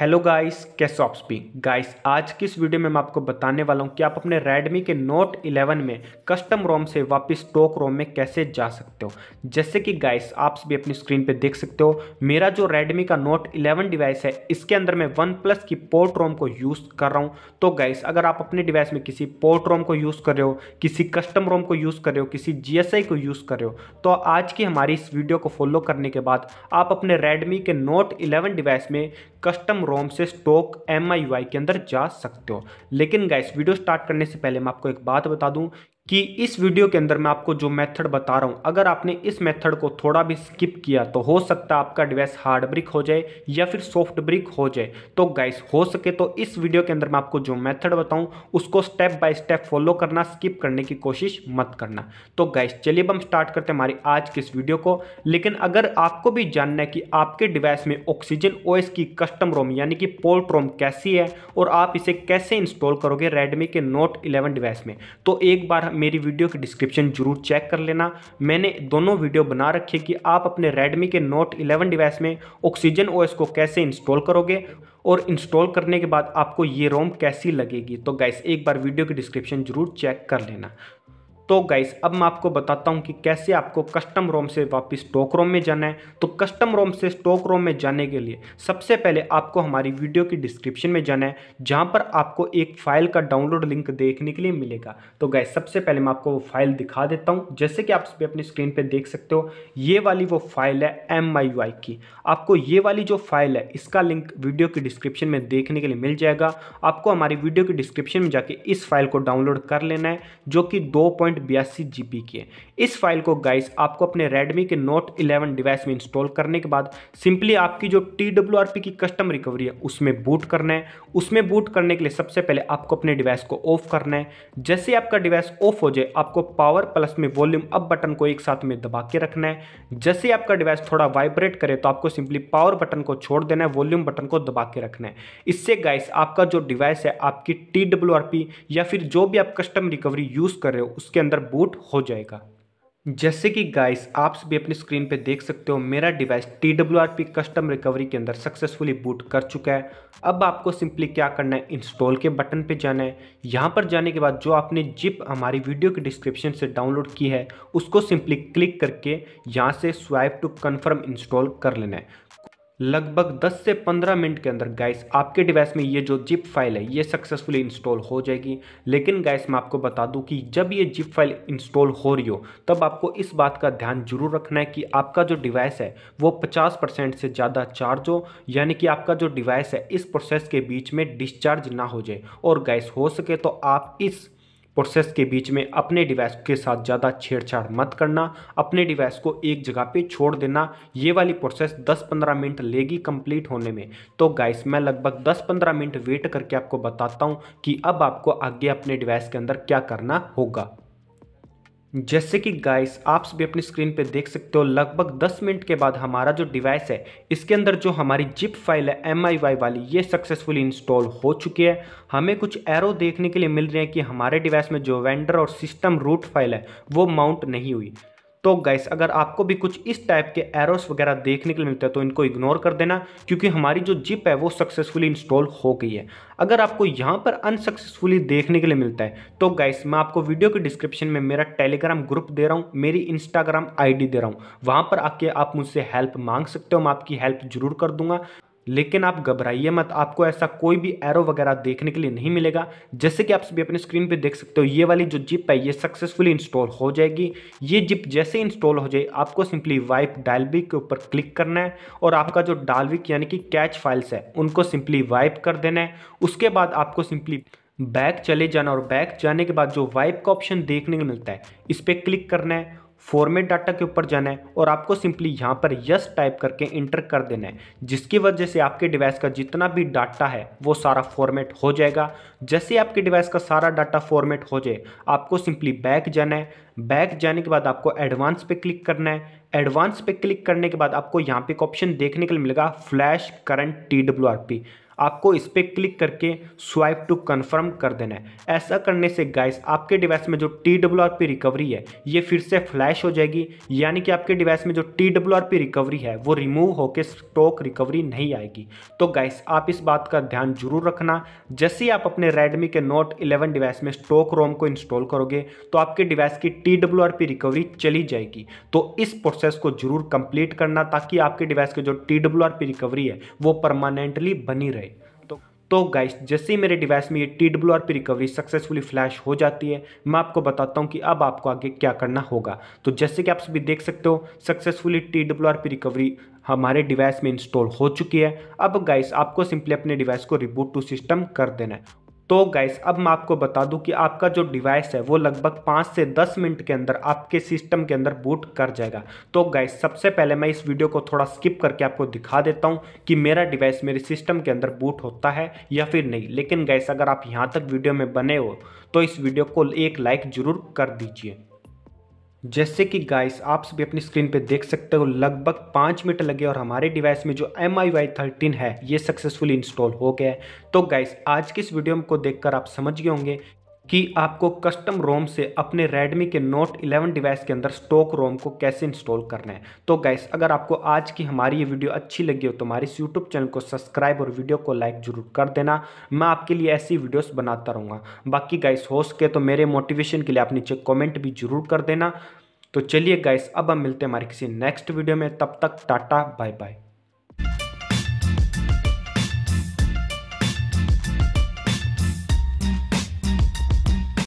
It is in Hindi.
हेलो गाइस कैसे ऑप्स भी गाइस आज की इस वीडियो में मैं आपको बताने वाला हूं कि आप अपने रेडमी के नोट 11 में कस्टम रोम से वापस स्टॉक रोम में कैसे जा सकते हो जैसे कि गाइस आप भी अपनी स्क्रीन पे देख सकते हो मेरा जो रेडमी का नोट 11 डिवाइस है इसके अंदर मैं वन प्लस की पोर्ट रोम को यूज़ कर रहा हूँ तो गाइस अगर आप अपने डिवाइस में किसी पोर्ट रोम को यूज़ कर रहे हो किसी कस्टम रोम को यूज़ कर रहे हो किसी जी को यूज़ कर रहे हो तो आज की हमारी इस वीडियो को फॉलो करने के बाद आप अपने रेडमी के नोट इलेवन डिवाइस में कस्टम रोम से स्टॉक एम के अंदर जा सकते हो लेकिन गाइस वीडियो स्टार्ट करने से पहले मैं आपको एक बात बता दूं कि इस वीडियो के अंदर मैं आपको जो मेथड बता रहा हूँ अगर आपने इस मेथड को थोड़ा भी स्किप किया तो हो सकता है आपका डिवाइस हार्ड ब्रिक हो जाए या फिर सॉफ्ट ब्रिक हो जाए तो गाइस हो सके तो इस वीडियो के अंदर मैं आपको जो मेथड बताऊँ उसको स्टेप बाय स्टेप फॉलो करना स्किप करने की कोशिश मत करना तो गाइस चलिए अब हम स्टार्ट करते हैं हमारी आज की इस वीडियो को लेकिन अगर आपको भी जानना है कि आपके डिवाइस में ऑक्सीजन ओ की कस्टम रोम यानी कि पोर्ट रोम कैसी है और आप इसे कैसे इंस्टॉल करोगे रेडमी के नोट इलेवन डिवाइस में तो एक बार मेरी वीडियो की डिस्क्रिप्शन जरूर चेक कर लेना मैंने दोनों वीडियो बना रखी कि आप अपने रेडमी के नोट 11 डिवाइस में ऑक्सीजन ओएस को कैसे इंस्टॉल करोगे और इंस्टॉल करने के बाद आपको ये रोम कैसी लगेगी तो गैस एक बार वीडियो की डिस्क्रिप्शन जरूर चेक कर लेना तो गाइस अब मैं आपको बताता हूँ कि कैसे आपको कस्टम रोम से वापस स्टॉक रोम में जाना है तो कस्टम रोम से स्टॉक रोम में जाने के लिए सबसे पहले आपको हमारी वीडियो की डिस्क्रिप्शन में जाना है जहाँ पर आपको एक फाइल का डाउनलोड लिंक देखने के लिए मिलेगा तो गाइस सबसे पहले मैं आपको वो फाइल दिखा देता हूँ जैसे कि आप इस अपनी स्क्रीन पर देख सकते हो ये वाली वो फाइल है एम की आपको ये वाली जो फाइल है इसका लिंक वीडियो की डिस्क्रिप्शन में देखने के लिए मिल जाएगा आपको हमारी वीडियो की डिस्क्रिप्शन में जाके इस फाइल को डाउनलोड कर लेना है जो कि दो पॉइंट पॉइंट बयासी जी बी की है इस फाइल को गाइस आपको अपने Redmi के Note 11 डिवाइस में इंस्टॉल करने के बाद सिंपली आपकी जो टी डब्ल्यू आर पी की कस्टम रिकवरी है उसमें बूट करना है उसमें बूट करने के लिए सबसे पहले आपको अपने डिवाइस को ऑफ करना है जैसे आपका डिवाइस ऑफ हो जाए आपको पावर प्लस में वॉल्यूम अप बटन को एक साथ में दबा के रखना है जैसे आपका डिवाइस थोड़ा वाइब्रेट करे तो आपको सिंपली पावर बटन को छोड़ देना है वॉल्यूम बटन को दबा के रखना है इससे गाइस आपका जो डिवाइस है आपकी टी डब्ल्यू आर पी या फिर जो भी आप कस्टम रिकवरी यूज़ कर रहे हो उसके अंदर बूट हो जाएगा जैसे कि गाइस आप भी अपनी स्क्रीन पे देख सकते हो मेरा device T W R P custom recovery के अंदर सक्सेसफुली बूट कर चुका है अब आपको सिंपली क्या करना है इंस्टॉल के बटन पे जाना है यहाँ पर जाने के बाद जो आपने जिप हमारी वीडियो के डिस्क्रिप्शन से डाउनलोड की है उसको सिंपली क्लिक करके यहाँ से स्वाइप टू कन्फर्म इंस्टॉल कर लेना है लगभग 10 से 15 मिनट के अंदर गैस आपके डिवाइस में ये जो जिप फाइल है ये सक्सेसफुली इंस्टॉल हो जाएगी लेकिन गैस मैं आपको बता दूं कि जब ये जिप फाइल इंस्टॉल हो रही हो तब आपको इस बात का ध्यान जरूर रखना है कि आपका जो डिवाइस है वो 50 परसेंट से ज़्यादा चार्ज हो यानी कि आपका जो डिवाइस है इस प्रोसेस के बीच में डिस्चार्ज ना हो जाए और गैस हो सके तो आप इस प्रोसेस के बीच में अपने डिवाइस के साथ ज़्यादा छेड़छाड़ मत करना अपने डिवाइस को एक जगह पे छोड़ देना ये वाली प्रोसेस 10-15 मिनट लेगी कंप्लीट होने में तो गाइस मैं लगभग 10-15 मिनट वेट करके आपको बताता हूँ कि अब आपको आगे अपने डिवाइस के अंदर क्या करना होगा जैसे कि गाइस आप सभी अपनी स्क्रीन पे देख सकते हो लगभग 10 मिनट के बाद हमारा जो डिवाइस है इसके अंदर जो हमारी जिप फाइल है एम वाली ये सक्सेसफुली इंस्टॉल हो चुकी है हमें कुछ एरो देखने के लिए मिल रहे हैं कि हमारे डिवाइस में जो वेंडर और सिस्टम रूट फाइल है वो माउंट नहीं हुई तो गैस अगर आपको भी कुछ इस टाइप के एरोस वगैरह देखने के लिए मिलते हैं तो इनको इग्नोर कर देना क्योंकि हमारी जो जिप है वो सक्सेसफुली इंस्टॉल हो गई है अगर आपको यहाँ पर अनसक्सेसफुली देखने के लिए मिलता है तो गैस मैं आपको वीडियो के डिस्क्रिप्शन में मेरा टेलीग्राम ग्रुप दे रहा हूँ मेरी इंस्टाग्राम आईडी दे रहा हूँ वहाँ पर आके आप मुझसे हेल्प मांग सकते हो मैं आपकी हेल्प जरूर कर दूंगा लेकिन आप घबराइए मत आपको ऐसा कोई भी एरो वगैरह देखने के लिए नहीं मिलेगा जैसे कि आप सभी अपने स्क्रीन पे देख सकते हो ये वाली जो जिप है ये सक्सेसफुली इंस्टॉल हो जाएगी ये जिप जैसे इंस्टॉल हो जाए आपको सिंपली वाइप डालविक के ऊपर क्लिक करना है और आपका जो डालविक यानी कि कैच फाइल्स है उनको सिंपली वाइप कर देना है उसके बाद आपको सिंपली बैक चले जाना और बैक जाने के बाद जो वाइप का ऑप्शन देखने को मिलता है इस पर क्लिक करना है फॉर्मेट डाटा के ऊपर जाना है और आपको सिंपली यहाँ पर यस टाइप करके इंटर कर देना है जिसकी वजह से आपके डिवाइस का जितना भी डाटा है वो सारा फॉर्मेट हो जाएगा जैसे आपके डिवाइस का सारा डाटा फॉर्मेट हो जाए आपको सिंपली बैक जाना है बैक जाने के बाद आपको एडवांस पे क्लिक करना है एडवांस पे क्लिक करने के बाद आपको यहाँ पे एक ऑप्शन देखने के लिए मिलेगा फ्लैश करंट टी आपको इस पर क्लिक करके स्वाइप टू कन्फर्म कर देना है ऐसा करने से गाइस आपके डिवाइस में जो T W R P recovery है ये फिर से फ्लैश हो जाएगी यानी कि आपके डिवाइस में जो T W R P recovery है वो रिमूव होकर स्टॉक रिकवरी नहीं आएगी तो गाइस आप इस बात का ध्यान जरूर रखना जैसे ही आप अपने रेडमी के नोट इलेवन डिवाइस में स्टॉक रोम को इंस्टॉल करोगे तो आपके डिवाइस की T W R P recovery चली जाएगी तो इस प्रोसेस को जरूर कंप्लीट करना ताकि आपके डिवाइस के जो T W R P recovery है वो परमानेंटली बनी रहे तो गाइस जैसे ही मेरे डिवाइस में ये T W R P recovery successfully flash हो जाती है मैं आपको बताता हूँ कि अब आपको आगे क्या करना होगा तो जैसे कि आप सभी देख सकते हो successfully T W R P recovery हमारे डिवाइस में इंस्टॉल हो चुकी है अब गाइस आपको सिंपली अपने डिवाइस को रिबूट टू सिस्टम कर देना है तो गैस अब मैं आपको बता दूं कि आपका जो डिवाइस है वो लगभग पाँच से दस मिनट के अंदर आपके सिस्टम के अंदर बूट कर जाएगा तो गैस सबसे पहले मैं इस वीडियो को थोड़ा स्किप करके आपको दिखा देता हूं कि मेरा डिवाइस मेरे सिस्टम के अंदर बूट होता है या फिर नहीं लेकिन गैस अगर आप यहाँ तक वीडियो में बने हो तो इस वीडियो को एक लाइक ज़रूर कर दीजिए जैसे कि गाइस आप सभी अपनी स्क्रीन पे देख सकते हो लगभग पाँच मिनट लगे और हमारे डिवाइस में जो एम आई वाई थर्टीन है ये सक्सेसफुली इंस्टॉल हो गया है तो गाइस आज की इस वीडियो को देखकर आप समझ गए होंगे कि आपको कस्टम रोम से अपने रेडमी के नोट 11 डिवाइस के अंदर स्टॉक रोम को कैसे इंस्टॉल करना है तो गैस अगर आपको आज की हमारी ये वीडियो अच्छी लगी हो तो हमारे इस यूट्यूब चैनल को सब्सक्राइब और वीडियो को लाइक जरूर कर देना मैं आपके लिए ऐसी वीडियोस बनाता रहूँगा बाकी गैस हो सके तो मेरे मोटिवेशन के लिए आप नीचे कॉमेंट भी जरूर कर देना तो चलिए गैस अब हम मिलते हैं हमारे किसी नेक्स्ट वीडियो में तब तक टाटा बाय बाय